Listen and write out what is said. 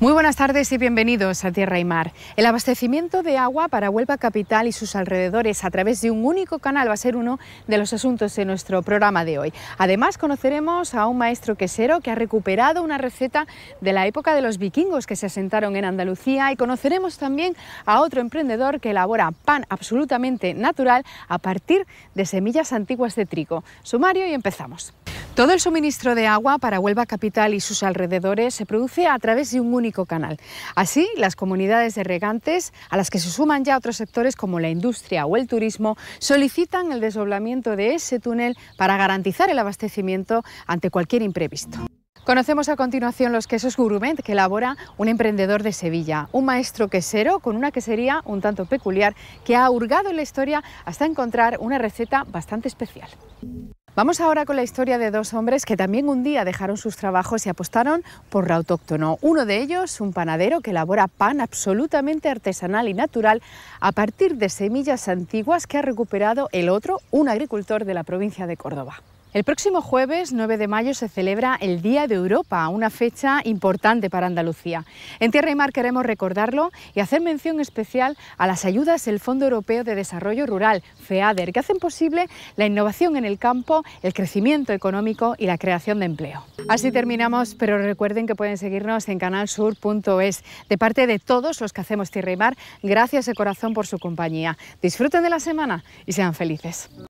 Muy buenas tardes y bienvenidos a Tierra y Mar. El abastecimiento de agua para Huelva Capital y sus alrededores a través de un único canal va a ser uno de los asuntos de nuestro programa de hoy. Además, conoceremos a un maestro quesero que ha recuperado una receta de la época de los vikingos que se asentaron en Andalucía y conoceremos también a otro emprendedor que elabora pan absolutamente natural a partir de semillas antiguas de trigo. Sumario y empezamos. Todo el suministro de agua para Huelva Capital y sus alrededores se produce a través de un único canal. Así, las comunidades de regantes, a las que se suman ya otros sectores como la industria o el turismo, solicitan el desdoblamiento de ese túnel para garantizar el abastecimiento ante cualquier imprevisto. Conocemos a continuación los quesos gourmet que elabora un emprendedor de Sevilla, un maestro quesero con una quesería un tanto peculiar que ha hurgado en la historia hasta encontrar una receta bastante especial. Vamos ahora con la historia de dos hombres que también un día dejaron sus trabajos y apostaron por lo autóctono. Uno de ellos, un panadero que elabora pan absolutamente artesanal y natural a partir de semillas antiguas que ha recuperado el otro, un agricultor de la provincia de Córdoba. El próximo jueves 9 de mayo se celebra el Día de Europa, una fecha importante para Andalucía. En Tierra y Mar queremos recordarlo y hacer mención especial a las ayudas del Fondo Europeo de Desarrollo Rural, FEADER, que hacen posible la innovación en el campo, el crecimiento económico y la creación de empleo. Así terminamos, pero recuerden que pueden seguirnos en canalsur.es. De parte de todos los que hacemos Tierra y Mar, gracias de corazón por su compañía. Disfruten de la semana y sean felices.